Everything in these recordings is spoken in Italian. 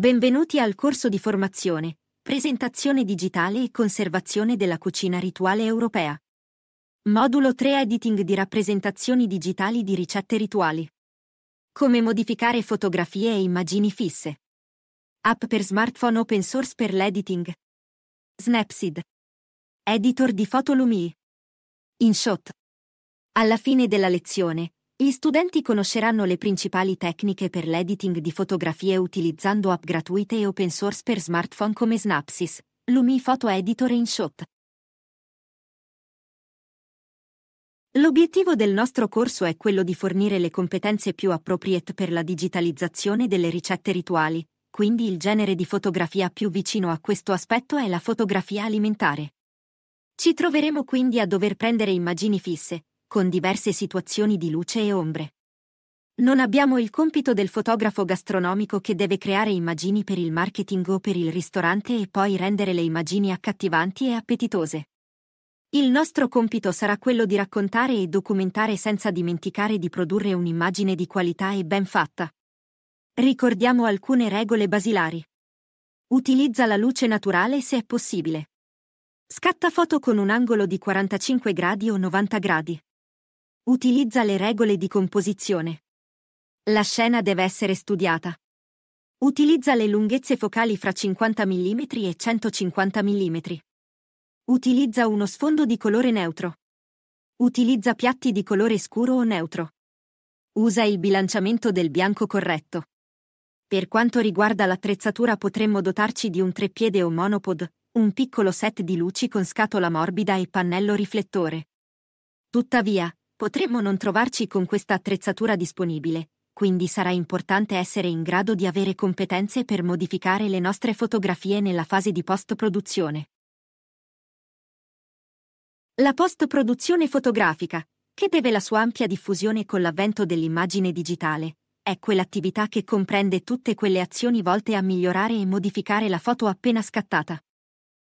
Benvenuti al corso di formazione, presentazione digitale e conservazione della cucina rituale europea. Modulo 3 Editing di rappresentazioni digitali di ricette rituali. Come modificare fotografie e immagini fisse. App per smartphone open source per l'editing. Snapseed. Editor di foto Lumii. InShot. Alla fine della lezione, gli studenti conosceranno le principali tecniche per l'editing di fotografie utilizzando app gratuite e open source per smartphone come Snapsys, Lumi Photo Editor e InShot. L'obiettivo del nostro corso è quello di fornire le competenze più appropriate per la digitalizzazione delle ricette rituali, quindi il genere di fotografia più vicino a questo aspetto è la fotografia alimentare. Ci troveremo quindi a dover prendere immagini fisse, con diverse situazioni di luce e ombre. Non abbiamo il compito del fotografo gastronomico che deve creare immagini per il marketing o per il ristorante e poi rendere le immagini accattivanti e appetitose. Il nostro compito sarà quello di raccontare e documentare senza dimenticare di produrre un'immagine di qualità e ben fatta. Ricordiamo alcune regole basilari. Utilizza la luce naturale se è possibile. Scatta foto con un angolo di 45 gradi o 90 gradi. Utilizza le regole di composizione. La scena deve essere studiata. Utilizza le lunghezze focali fra 50 mm e 150 mm. Utilizza uno sfondo di colore neutro. Utilizza piatti di colore scuro o neutro. Usa il bilanciamento del bianco corretto. Per quanto riguarda l'attrezzatura potremmo dotarci di un treppiede o monopod, un piccolo set di luci con scatola morbida e pannello riflettore. Tuttavia, Potremmo non trovarci con questa attrezzatura disponibile, quindi sarà importante essere in grado di avere competenze per modificare le nostre fotografie nella fase di post-produzione. La post-produzione fotografica, che deve la sua ampia diffusione con l'avvento dell'immagine digitale, è quell'attività che comprende tutte quelle azioni volte a migliorare e modificare la foto appena scattata.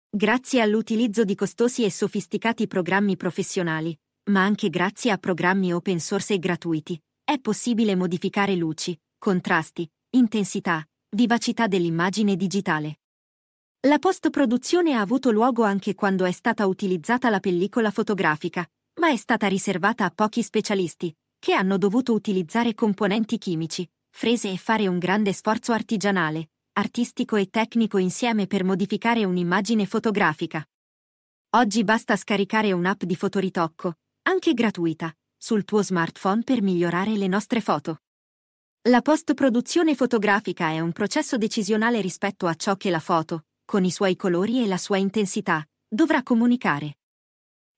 Grazie all'utilizzo di costosi e sofisticati programmi professionali, ma anche grazie a programmi open source e gratuiti, è possibile modificare luci, contrasti, intensità, vivacità dell'immagine digitale. La post-produzione ha avuto luogo anche quando è stata utilizzata la pellicola fotografica, ma è stata riservata a pochi specialisti, che hanno dovuto utilizzare componenti chimici, frese e fare un grande sforzo artigianale, artistico e tecnico insieme per modificare un'immagine fotografica. Oggi basta scaricare un'app di fotoritocco, anche gratuita, sul tuo smartphone per migliorare le nostre foto. La post-produzione fotografica è un processo decisionale rispetto a ciò che la foto, con i suoi colori e la sua intensità, dovrà comunicare.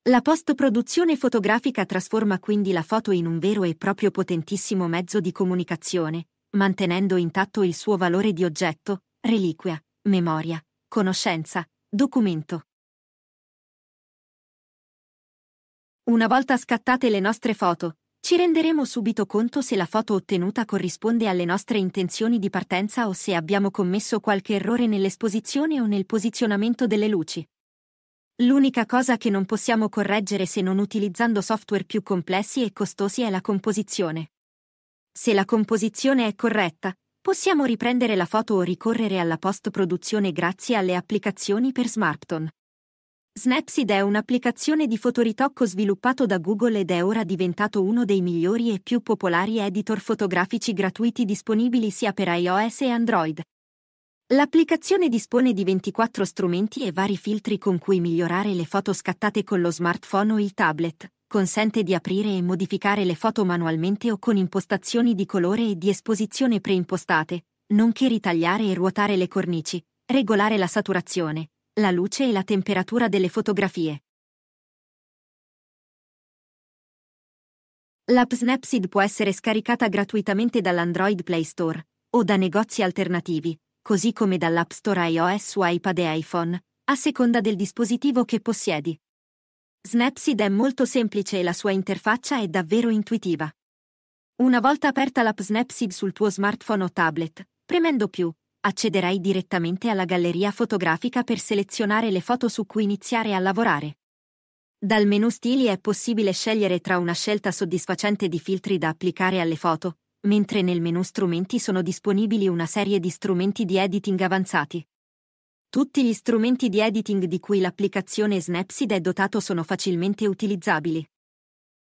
La post-produzione fotografica trasforma quindi la foto in un vero e proprio potentissimo mezzo di comunicazione, mantenendo intatto il suo valore di oggetto, reliquia, memoria, conoscenza, documento. Una volta scattate le nostre foto, ci renderemo subito conto se la foto ottenuta corrisponde alle nostre intenzioni di partenza o se abbiamo commesso qualche errore nell'esposizione o nel posizionamento delle luci. L'unica cosa che non possiamo correggere se non utilizzando software più complessi e costosi è la composizione. Se la composizione è corretta, possiamo riprendere la foto o ricorrere alla post-produzione grazie alle applicazioni per smartphone. Snapseed è un'applicazione di fotoritocco sviluppato da Google ed è ora diventato uno dei migliori e più popolari editor fotografici gratuiti disponibili sia per iOS e Android. L'applicazione dispone di 24 strumenti e vari filtri con cui migliorare le foto scattate con lo smartphone o il tablet, consente di aprire e modificare le foto manualmente o con impostazioni di colore e di esposizione preimpostate, nonché ritagliare e ruotare le cornici, regolare la saturazione, la luce e la temperatura delle fotografie. L'app Snapseed può essere scaricata gratuitamente dall'Android Play Store o da negozi alternativi, così come dall'App Store iOS su iPad e iPhone, a seconda del dispositivo che possiedi. Snapseed è molto semplice e la sua interfaccia è davvero intuitiva. Una volta aperta l'app Snapseed sul tuo smartphone o tablet, premendo più accederai direttamente alla galleria fotografica per selezionare le foto su cui iniziare a lavorare. Dal menu stili è possibile scegliere tra una scelta soddisfacente di filtri da applicare alle foto, mentre nel menu strumenti sono disponibili una serie di strumenti di editing avanzati. Tutti gli strumenti di editing di cui l'applicazione Snapseed è dotato sono facilmente utilizzabili.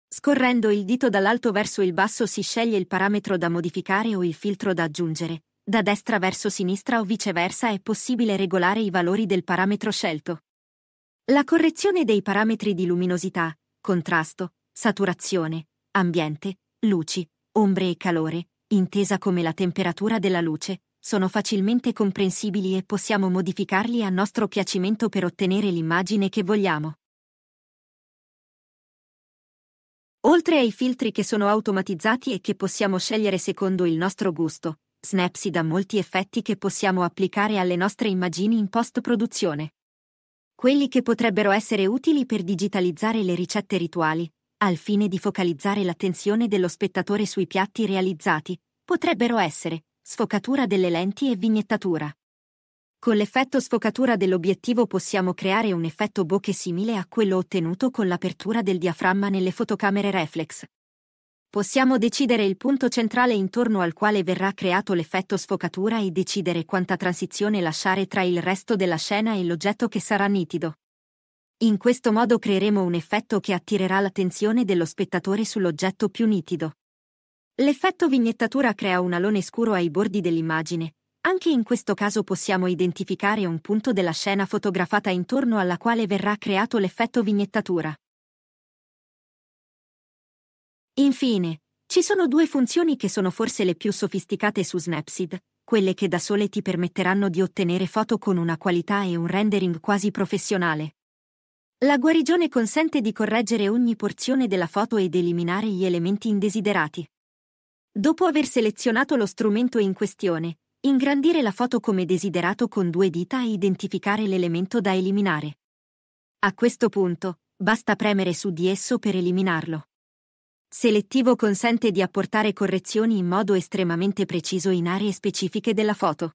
Scorrendo il dito dall'alto verso il basso si sceglie il parametro da modificare o il filtro da aggiungere, da destra verso sinistra o viceversa è possibile regolare i valori del parametro scelto. La correzione dei parametri di luminosità, contrasto, saturazione, ambiente, luci, ombre e calore, intesa come la temperatura della luce, sono facilmente comprensibili e possiamo modificarli a nostro piacimento per ottenere l'immagine che vogliamo. Oltre ai filtri che sono automatizzati e che possiamo scegliere secondo il nostro gusto, Snapseed ha molti effetti che possiamo applicare alle nostre immagini in post-produzione. Quelli che potrebbero essere utili per digitalizzare le ricette rituali, al fine di focalizzare l'attenzione dello spettatore sui piatti realizzati, potrebbero essere sfocatura delle lenti e vignettatura. Con l'effetto sfocatura dell'obiettivo possiamo creare un effetto bokeh simile a quello ottenuto con l'apertura del diaframma nelle fotocamere reflex, Possiamo decidere il punto centrale intorno al quale verrà creato l'effetto sfocatura e decidere quanta transizione lasciare tra il resto della scena e l'oggetto che sarà nitido. In questo modo creeremo un effetto che attirerà l'attenzione dello spettatore sull'oggetto più nitido. L'effetto vignettatura crea un alone scuro ai bordi dell'immagine. Anche in questo caso possiamo identificare un punto della scena fotografata intorno alla quale verrà creato l'effetto vignettatura. Infine, ci sono due funzioni che sono forse le più sofisticate su Snapseed, quelle che da sole ti permetteranno di ottenere foto con una qualità e un rendering quasi professionale. La guarigione consente di correggere ogni porzione della foto ed eliminare gli elementi indesiderati. Dopo aver selezionato lo strumento in questione, ingrandire la foto come desiderato con due dita e identificare l'elemento da eliminare. A questo punto, basta premere su di esso per eliminarlo. Selettivo consente di apportare correzioni in modo estremamente preciso in aree specifiche della foto.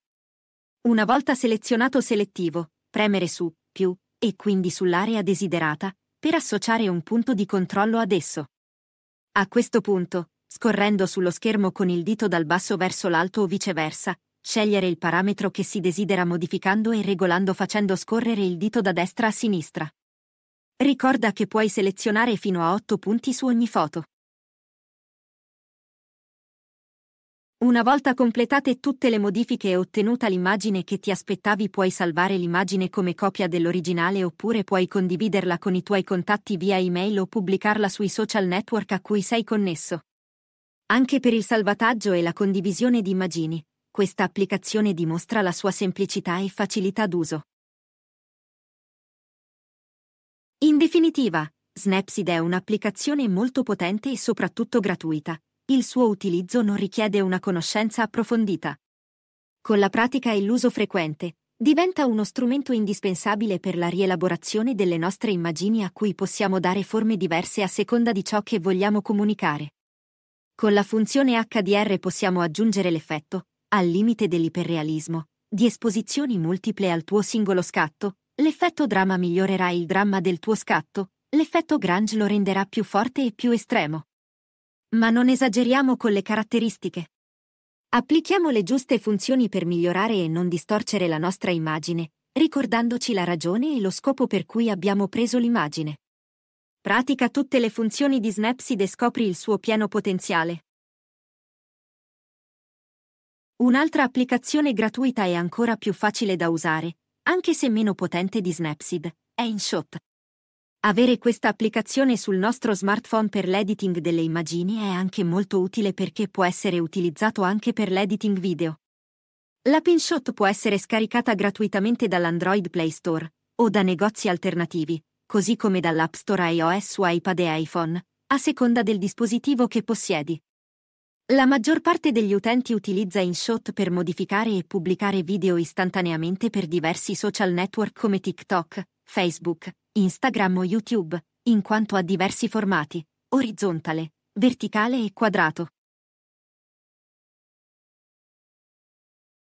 Una volta selezionato selettivo, premere su più e quindi sull'area desiderata per associare un punto di controllo ad esso. A questo punto, scorrendo sullo schermo con il dito dal basso verso l'alto o viceversa, scegliere il parametro che si desidera modificando e regolando facendo scorrere il dito da destra a sinistra. Ricorda che puoi selezionare fino a 8 punti su ogni foto. Una volta completate tutte le modifiche e ottenuta l'immagine che ti aspettavi puoi salvare l'immagine come copia dell'originale oppure puoi condividerla con i tuoi contatti via email o pubblicarla sui social network a cui sei connesso. Anche per il salvataggio e la condivisione di immagini, questa applicazione dimostra la sua semplicità e facilità d'uso. In definitiva, Snapseed è un'applicazione molto potente e soprattutto gratuita, il suo utilizzo non richiede una conoscenza approfondita. Con la pratica e l'uso frequente, diventa uno strumento indispensabile per la rielaborazione delle nostre immagini a cui possiamo dare forme diverse a seconda di ciò che vogliamo comunicare. Con la funzione HDR possiamo aggiungere l'effetto, al limite dell'iperrealismo, di esposizioni multiple al tuo singolo scatto, l'effetto dramma migliorerà il dramma del tuo scatto, l'effetto Grange lo renderà più forte e più estremo. Ma non esageriamo con le caratteristiche. Applichiamo le giuste funzioni per migliorare e non distorcere la nostra immagine, ricordandoci la ragione e lo scopo per cui abbiamo preso l'immagine. Pratica tutte le funzioni di Snapseed e scopri il suo pieno potenziale. Un'altra applicazione gratuita e ancora più facile da usare, anche se meno potente di Snapseed, è InShot. Avere questa applicazione sul nostro smartphone per l'editing delle immagini è anche molto utile perché può essere utilizzato anche per l'editing video. La PinShot può essere scaricata gratuitamente dall'Android Play Store o da negozi alternativi, così come dall'App Store iOS o iPad e iPhone, a seconda del dispositivo che possiedi. La maggior parte degli utenti utilizza InShot per modificare e pubblicare video istantaneamente per diversi social network come TikTok, Facebook, Instagram o YouTube, in quanto ha diversi formati, orizzontale, verticale e quadrato.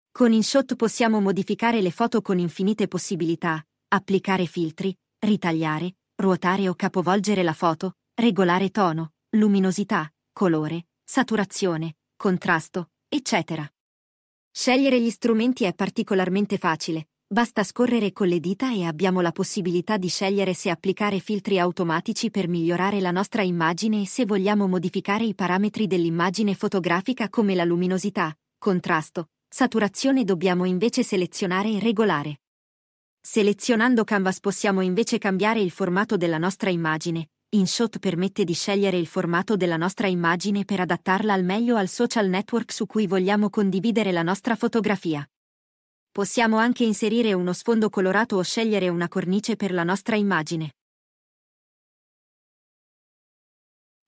Con InShot possiamo modificare le foto con infinite possibilità, applicare filtri, ritagliare, ruotare o capovolgere la foto, regolare tono, luminosità, colore, saturazione, contrasto, eccetera. Scegliere gli strumenti è particolarmente facile, Basta scorrere con le dita e abbiamo la possibilità di scegliere se applicare filtri automatici per migliorare la nostra immagine e se vogliamo modificare i parametri dell'immagine fotografica come la luminosità, contrasto, saturazione dobbiamo invece selezionare e regolare. Selezionando Canvas possiamo invece cambiare il formato della nostra immagine. InShot permette di scegliere il formato della nostra immagine per adattarla al meglio al social network su cui vogliamo condividere la nostra fotografia possiamo anche inserire uno sfondo colorato o scegliere una cornice per la nostra immagine.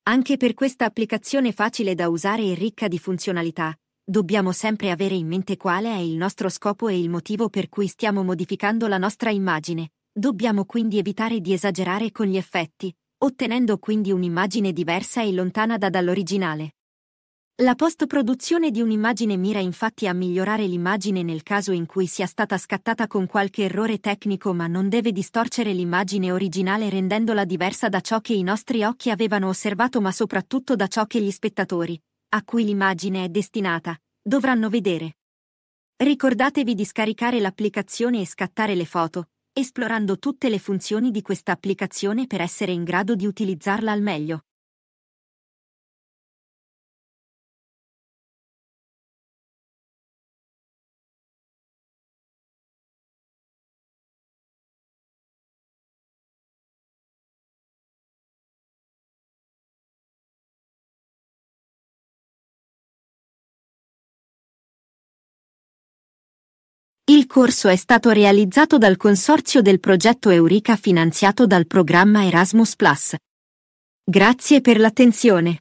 Anche per questa applicazione facile da usare e ricca di funzionalità, dobbiamo sempre avere in mente quale è il nostro scopo e il motivo per cui stiamo modificando la nostra immagine. Dobbiamo quindi evitare di esagerare con gli effetti, ottenendo quindi un'immagine diversa e lontana da dall'originale. La post-produzione di un'immagine mira infatti a migliorare l'immagine nel caso in cui sia stata scattata con qualche errore tecnico ma non deve distorcere l'immagine originale rendendola diversa da ciò che i nostri occhi avevano osservato ma soprattutto da ciò che gli spettatori, a cui l'immagine è destinata, dovranno vedere. Ricordatevi di scaricare l'applicazione e scattare le foto, esplorando tutte le funzioni di questa applicazione per essere in grado di utilizzarla al meglio. Il corso è stato realizzato dal Consorzio del progetto Eurica finanziato dal programma Erasmus ⁇ Grazie per l'attenzione.